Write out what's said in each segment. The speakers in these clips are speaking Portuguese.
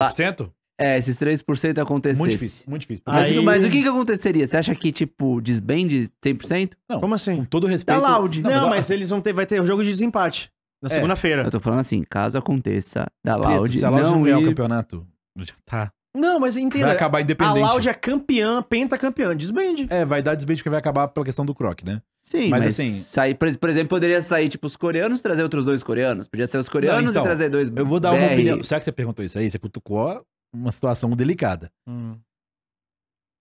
3%? É, esses 3% acontecesse. Muito difícil, muito difícil. Mas, Aí... mas o que que aconteceria? Você acha que, tipo, desbande 100%? Não. Como assim? Com todo respeito. Tá loud. Não, mas, mas eles vão ter, vai ter um jogo de desempate na é. segunda-feira. Eu tô falando assim, caso aconteça da Loud. Preto, se a Loud não, não ganhar ir... o campeonato, já tá. Não, mas entenda. Vai acabar independente. A Loud é campeã, pentacampeã. Desbande. É, vai dar desbande porque vai acabar pela questão do Croc, né? Sim, mas, mas assim. Sair, por, exemplo, poderia sair, tipo, os coreanos e trazer outros dois coreanos. Podia ser os coreanos não, então, e trazer dois. Eu vou dar BR. uma opinião. Será que você perguntou isso aí? Você cutucou uma situação delicada. Hum.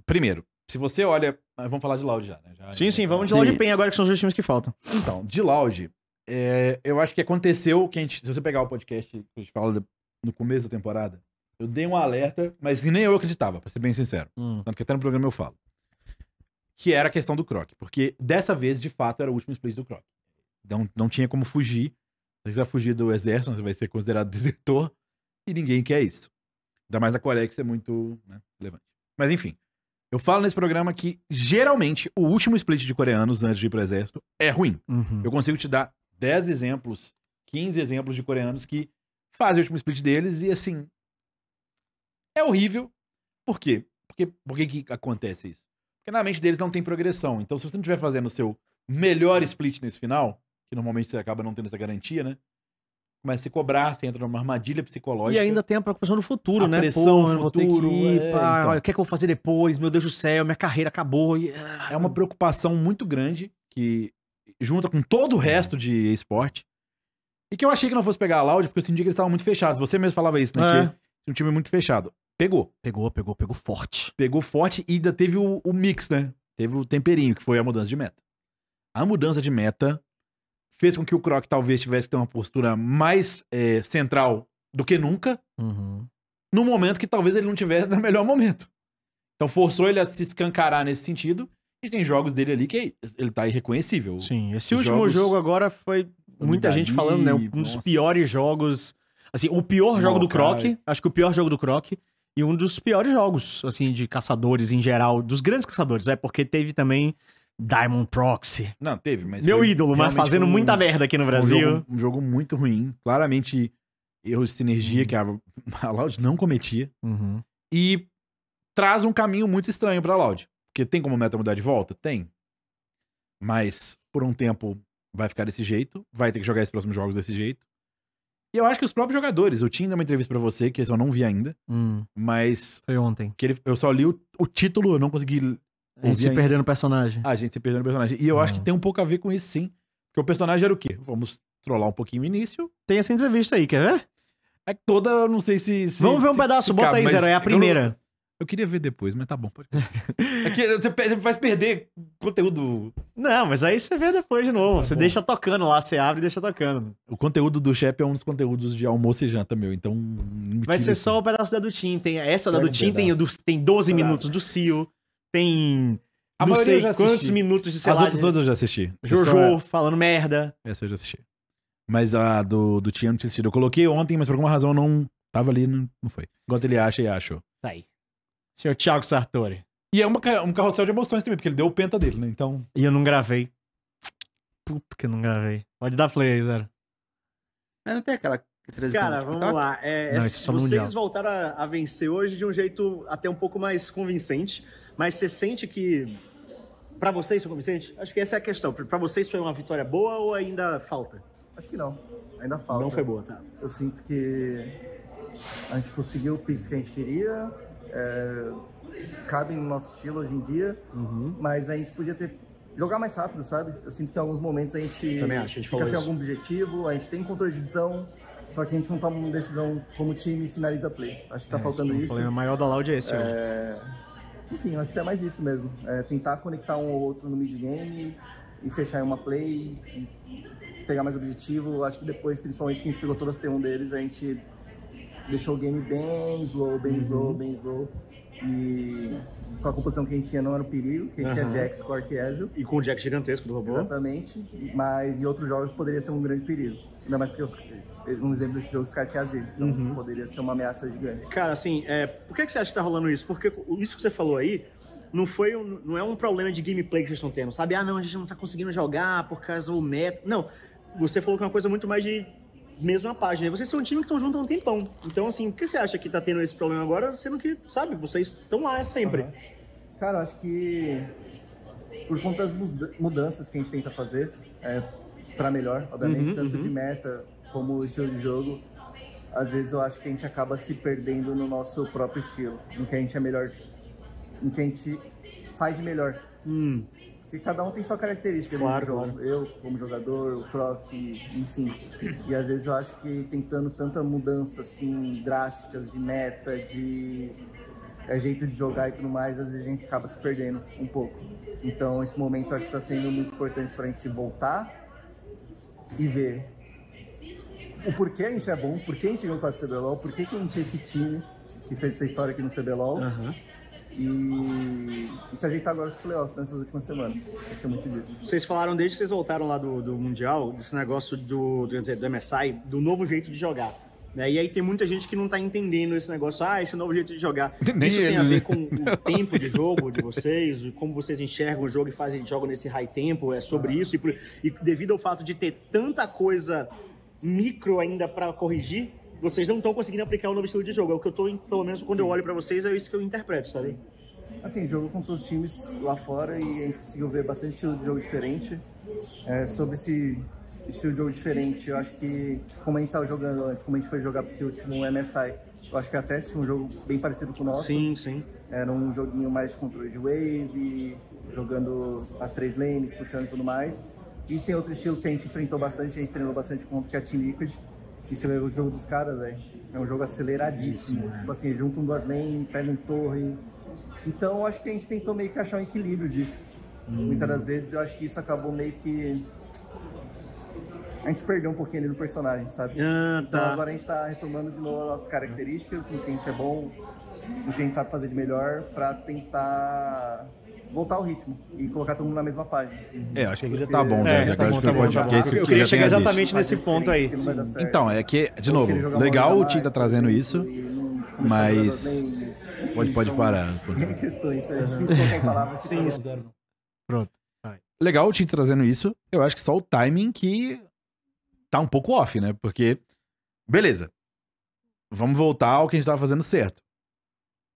Primeiro, se você olha. Ah, vamos falar de Loud já, né? Já, sim, sim, vamos de Loud e Pen agora, que são os dois times que faltam. Então, de Loud, é, eu acho que aconteceu que a gente. Se você pegar o podcast que a gente fala no começo da temporada eu dei um alerta, mas nem eu acreditava, pra ser bem sincero. Hum. Tanto que até no programa eu falo. Que era a questão do Croc. Porque dessa vez, de fato, era o último split do Croc. Não, não tinha como fugir. Se você vai fugir do exército, você vai ser considerado desertor. E ninguém quer isso. Ainda mais na Coreia, que isso é muito né, relevante. Mas enfim. Eu falo nesse programa que, geralmente, o último split de coreanos antes de ir pro exército é ruim. Uhum. Eu consigo te dar 10 exemplos, 15 exemplos de coreanos que fazem o último split deles e, assim, é horrível. Por quê? Porque, por que, que acontece isso? Porque na mente deles não tem progressão. Então, se você não estiver fazendo o seu melhor split nesse final, que normalmente você acaba não tendo essa garantia, né? Começa a se cobrar, você entra numa armadilha psicológica. E ainda tem a preocupação do futuro, a né? Pressão, Pô, eu vou futuro, ter que ir, é, pá, então. o que é que eu vou fazer depois? Meu Deus do céu, minha carreira acabou. Ah, é uma preocupação muito grande que junta com todo o é. resto de esporte. E que eu achei que não fosse pegar a Loud, porque eu senti que eles estavam muito fechados. Você mesmo falava isso, né? É. Que um time muito fechado. Pegou. Pegou, pegou, pegou forte. Pegou forte e ainda teve o, o mix, né? Teve o temperinho, que foi a mudança de meta. A mudança de meta fez com que o Croc talvez tivesse que ter uma postura mais é, central do que nunca, uhum. no momento que talvez ele não tivesse no melhor momento. Então forçou ele a se escancarar nesse sentido. E tem jogos dele ali que ele tá irreconhecível. Sim, esse Os último jogos... jogo agora foi muita Dali, gente falando, né? Um nossa. dos piores jogos. Assim, o pior jogo do Croc. Acho que o pior jogo do Croc e um dos piores jogos, assim, de caçadores em geral, dos grandes caçadores, é porque teve também Diamond Proxy. Não, teve, mas. Meu ídolo, mas fazendo um, muita merda aqui no Brasil. Um jogo, um jogo muito ruim. Claramente, erros de sinergia uhum. que a, a Loud não cometia. Uhum. E traz um caminho muito estranho pra Loud. Porque tem como meta mudar de volta? Tem. Mas por um tempo vai ficar desse jeito. Vai ter que jogar esses próximos jogos desse jeito. E eu acho que os próprios jogadores. Eu tinha uma entrevista para você, que eu só não vi ainda. Hum. Mas. Foi ontem. Que ele, eu só li o, o título, eu não consegui. A gente se ainda. perdendo no personagem. A gente se perdendo no personagem. E eu acho que ah. tem um pouco a ver com isso, sim. Porque o personagem era o quê? Vamos trollar um pouquinho o início. Tem essa entrevista aí, quer ver? É toda, eu não sei se. se Vamos ver um se, pedaço, se bota aí, Zero. É a primeira. Eu queria ver depois, mas tá bom. Pode... é que você, faz perder conteúdo. Não, mas aí você vê depois de novo. Tá você bom. deixa tocando lá, você abre e deixa tocando. O conteúdo do chefe é um dos conteúdos de almoço e janta meu, então. Vai ser assim. só o pedaço da do Tim. Tem essa da do um Tim, tem, do, tem 12 minutos do Cio, tem. A não sei quantos minutos de sei As lá, outras todas eu já assisti. É Jojo é... falando merda. Essa eu já assisti. Mas a do, do Tim eu não tinha assistido. Eu coloquei ontem, mas por alguma razão não. Tava ali, não, não foi. Enquanto ele acha e achou. Tá aí. Senhor Thiago Sartori. E é uma, um carrossel de emoções também, porque ele deu o penta dele, né? Então. E eu não gravei. Puto que eu não gravei. Pode dar play aí, Zero. Mas não tem aquela Cara, vamos tá? lá. É, Não, é vocês mundial. voltaram a, a, vencer hoje de um jeito até um pouco mais convincente, mas você sente que. Para vocês foi convincente? Acho que essa é a questão. Para vocês foi uma vitória boa ou ainda falta? Acho que não. Ainda falta. Não foi boa, tá? Eu sinto que a gente conseguiu o piso que a gente queria, é, cabem no nosso estilo hoje em dia, uhum. mas a gente podia ter jogar mais rápido, sabe? Eu sinto que em alguns momentos a gente, acho, a gente fica sem algum objetivo, a gente tem controle de visão, só que a gente não toma uma decisão como time e finaliza play. Acho que tá é, faltando é isso. O problema maior da Loud é esse, é... Enfim, acho que é mais isso mesmo. É tentar conectar um ou outro no mid-game e fechar em uma play e pegar mais objetivo. Acho que depois, principalmente, que a gente pegou todas T1 deles, a gente deixou o game bem slow, bem uhum. slow, bem slow. E com a composição que a gente tinha não era o perigo, que a gente uhum. tinha Jax e Ezio E com o Jax gigantesco do robô. Exatamente. Mas em outros jogos poderia ser um grande perigo. Ainda mais porque os, um exemplo desse jogo, os caras Então uhum. poderia ser uma ameaça gigante. Cara, assim, é, por que, que você acha que tá rolando isso? Porque isso que você falou aí, não foi não é um problema de gameplay que vocês estão tendo, sabe? Ah, não, a gente não tá conseguindo jogar por causa do meta. Não, você falou que é uma coisa muito mais de mesma página. Vocês são um time que estão juntos há um tempão. Então, assim, por que você acha que está tendo esse problema agora, sendo que, sabe, vocês estão lá sempre? Uhum. Cara, eu acho que por conta das mudanças que a gente tenta fazer, é, para melhor, obviamente, uhum, tanto uhum. de meta como estilo de jogo, às vezes eu acho que a gente acaba se perdendo no nosso próprio estilo, em que a gente é melhor, em que a gente faz de melhor. Hum cada um tem sua característica. Claro, claro. Eu, como jogador, o Croc, enfim. E às vezes eu acho que tentando tanta mudança, assim, drásticas de meta, de é, jeito de jogar e tudo mais, às vezes a gente acaba se perdendo um pouco. Então, esse momento acho que está sendo muito importante para a gente voltar e ver o porquê a gente é bom, por que a gente ganhou 4 CBLOL, por que a gente é esse time que fez essa história aqui no CBLOL. Uhum e, e se ajeitar agora os playoffs nessas né, últimas semanas. Acho que é muito disso. Vocês falaram desde que vocês voltaram lá do, do Mundial, desse negócio do, do, do MSI, do novo jeito de jogar. Né? E aí tem muita gente que não está entendendo esse negócio, ah, esse novo jeito de jogar. Nem Isso tem a ver com o tempo de jogo de vocês, como vocês enxergam o jogo e fazem jogo nesse high tempo, é sobre ah. isso. E, por, e devido ao fato de ter tanta coisa micro ainda para corrigir, vocês não estão conseguindo aplicar o novo estilo de jogo. É o que eu estou, pelo menos quando Sim. eu olho para vocês, é isso que eu interpreto, sabe? Assim, jogou com todos os times lá fora e a gente conseguiu ver bastante estilo de jogo diferente. É, sobre esse estilo de jogo diferente, eu acho que, como a gente estava jogando antes, como a gente foi jogar para esse último MSI, eu acho que até tinha um jogo bem parecido com o nosso. Sim, sim. Era um joguinho mais de controle de wave, jogando as três lanes, puxando e tudo mais. E tem outro estilo que a gente enfrentou bastante, a gente treinou bastante contra, que é a Team Liquid e você vai o jogo dos caras, velho. É um jogo aceleradíssimo. Isso, tipo assim, juntam duas pega um torre. Então acho que a gente tentou meio que achar um equilíbrio disso. Hum. Muitas das vezes eu acho que isso acabou meio que. A gente se perdeu um pouquinho ali no personagem, sabe? Ah, tá. Então agora a gente tá retomando de novo as nossas características, no que a gente é bom, no que a gente sabe fazer de melhor, pra tentar voltar ao ritmo e colocar todo mundo na mesma página. É, acho que já tá bom, né? É, tá, tá, tá bom, tá bom, tá bom. Eu, queria chegar exatamente nesse ponto aí. Então, é que, de novo, legal o Tim tá trazendo isso, mas... Pode, pode parar. Pode parar. é difícil Sim, tá Pronto. Legal o Tim trazendo isso. Eu acho que só o timing que tá um pouco off, né? Porque, beleza. Vamos voltar ao que a gente tava fazendo certo.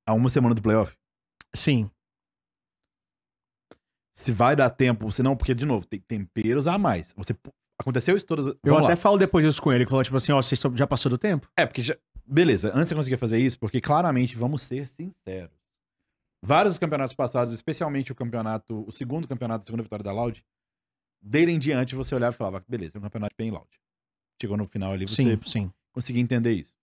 Há uma semana do playoff. Sim se vai dar tempo, se não, porque, de novo, tem temperos a mais. Você Aconteceu isso todas. Eu até lá. falo depois isso com ele, que eu falo, tipo assim, ó, você já passou do tempo? É, porque já. Beleza, antes você conseguir fazer isso, porque claramente, vamos ser sinceros. Vários dos campeonatos passados, especialmente o campeonato, o segundo campeonato, a segunda vitória da Loud, dele em diante você olhava e falava, beleza, é um campeonato bem Loud. Chegou no final ali, você sim, sim. conseguia entender isso.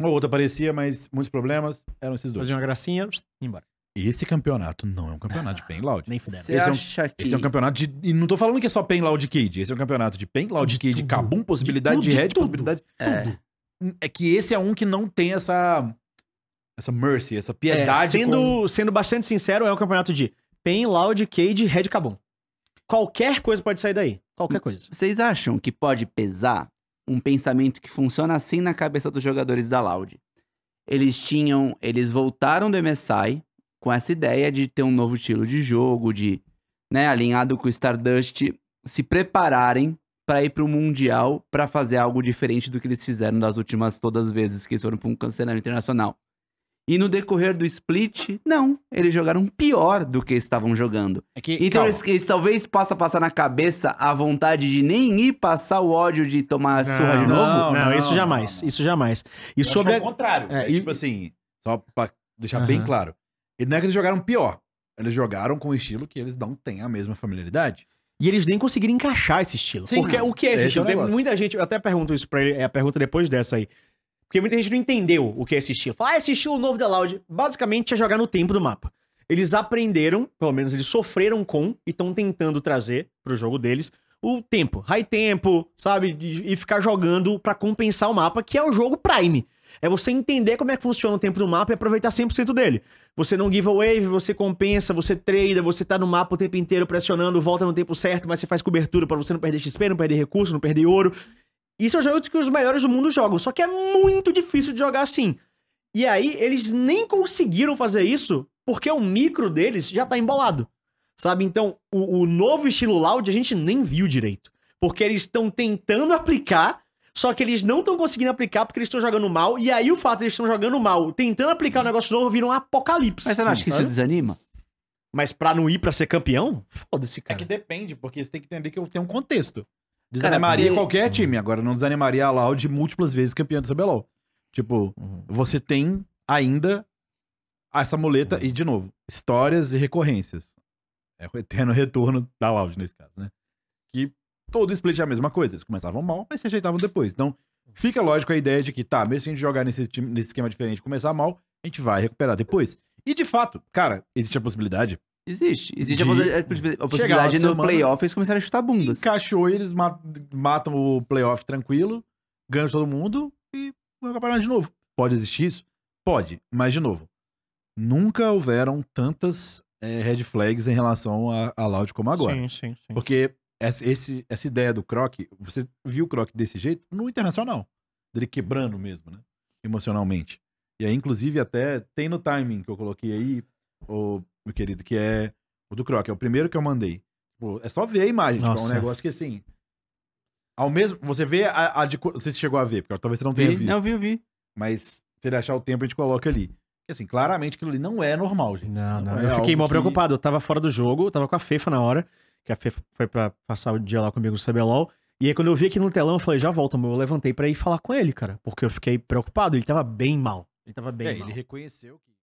Uma ou outra aparecia, mas muitos problemas eram esses dois. Fazia uma gracinha, embora. Esse campeonato não é um campeonato de ah, Pen Loud. Nem fudendo. Esse, é um, que... esse é um campeonato de. E não tô falando que é só Pen Loud Kid. Esse é um campeonato de Pen Loud de Kid, possibilidade de, de Red, possibilidade. É. Tudo. É que esse é um que não tem essa. Essa mercy, essa é, piedade. É, sendo, com... sendo bastante sincero, é um campeonato de Pen Loud Cade Red cabum Qualquer coisa pode sair daí. Qualquer hum, coisa. Vocês acham que pode pesar um pensamento que funciona assim na cabeça dos jogadores da Loud? Eles tinham. Eles voltaram do MSI com essa ideia de ter um novo estilo de jogo, de, né, alinhado com o Stardust, se prepararem para ir para o Mundial para fazer algo diferente do que eles fizeram das últimas todas as vezes que eles foram para um cancelamento internacional. E no decorrer do split, não. Eles jogaram pior do que estavam jogando. É que, então eles, eles, talvez possa passar na cabeça a vontade de nem ir passar o ódio de tomar não, surra de novo. Não, não, não isso jamais. Isso jamais. E sobre. É o contrário. É, é tipo e... tipo assim, só pra deixar uhum. bem claro. E não é que eles jogaram pior. Eles jogaram com um estilo que eles não têm a mesma familiaridade. E eles nem conseguiram encaixar esse estilo. Sim, porque não. o que é esse, esse é estilo? É muita gente, eu até pergunto isso pra ele, é a pergunta depois dessa aí. Porque muita gente não entendeu o que é esse estilo. Fala, ah, esse estilo novo da Loud, basicamente é jogar no tempo do mapa. Eles aprenderam, pelo menos eles sofreram com, e estão tentando trazer pro jogo deles, o tempo, high tempo, sabe? E ficar jogando para compensar o mapa, que é o jogo Prime. É você entender como é que funciona o tempo do mapa e aproveitar 100% dele. Você não give away, você compensa, você trade, você tá no mapa o tempo inteiro pressionando, volta no tempo certo, mas você faz cobertura para você não perder XP, não perder recurso, não perder ouro. Isso é o jogo que os melhores do mundo jogam, só que é muito difícil de jogar assim. E aí, eles nem conseguiram fazer isso porque o micro deles já tá embolado. Sabe? Então, o, o novo estilo Loud a gente nem viu direito. Porque eles estão tentando aplicar só que eles não estão conseguindo aplicar porque eles estão jogando mal. E aí o fato de eles estão jogando mal, tentando aplicar um negócio novo, vira um apocalipse. Mas você não acha que isso desanima? Mas pra não ir pra ser campeão? Foda-se, é cara. É que depende, porque você tem que entender que eu tenho um contexto. Desanimaria cara, qualquer time. Agora, não desanimaria a Loud múltiplas vezes campeão do CBLOL. Tipo, uhum. você tem ainda essa muleta uhum. e, de novo, histórias e recorrências. É o eterno retorno da Loud nesse caso, né? Que Todo split é a mesma coisa. Eles começavam mal, mas se ajeitavam depois. Então, fica lógico a ideia de que, tá, mesmo se a gente jogar nesse, nesse esquema diferente começar mal, a gente vai recuperar depois. E de fato, cara, existe a possibilidade. Existe. Existe de... a possibilidade Chegar no semana, playoff eles começarem a chutar bundas. Encaixou eles, matam o playoff tranquilo, ganham todo mundo e vão acabar de novo. Pode existir isso? Pode, mas de novo, nunca houveram tantas é, red flags em relação a, a Loud como agora. Sim, sim, sim. Porque essa, esse, essa ideia do Croc, você viu o Croc desse jeito no internacional, dele quebrando mesmo, né? Emocionalmente. E aí, inclusive, até tem no timing que eu coloquei aí, o, meu querido, que é o do Croc, é o primeiro que eu mandei. Pô, é só ver a imagem, Nossa. tipo, é um negócio que assim. Ao mesmo. Você vê a, a de. Não sei se chegou a ver, porque talvez você não tenha vi, visto. Não, vi, vi. Mas se ele achar o tempo, a gente coloca ali. Assim, claramente aquilo ali não é normal, gente. Não, não. não é eu fiquei mal que... preocupado. Eu tava fora do jogo, eu tava com a Fefa na hora, que a Fefa foi pra passar o dia lá comigo no CBLOL. E aí, quando eu vi aqui no telão, eu falei, já volto meu. Eu levantei pra ir falar com ele, cara. Porque eu fiquei preocupado. Ele tava bem mal. Ele tava bem é, mal. Ele reconheceu que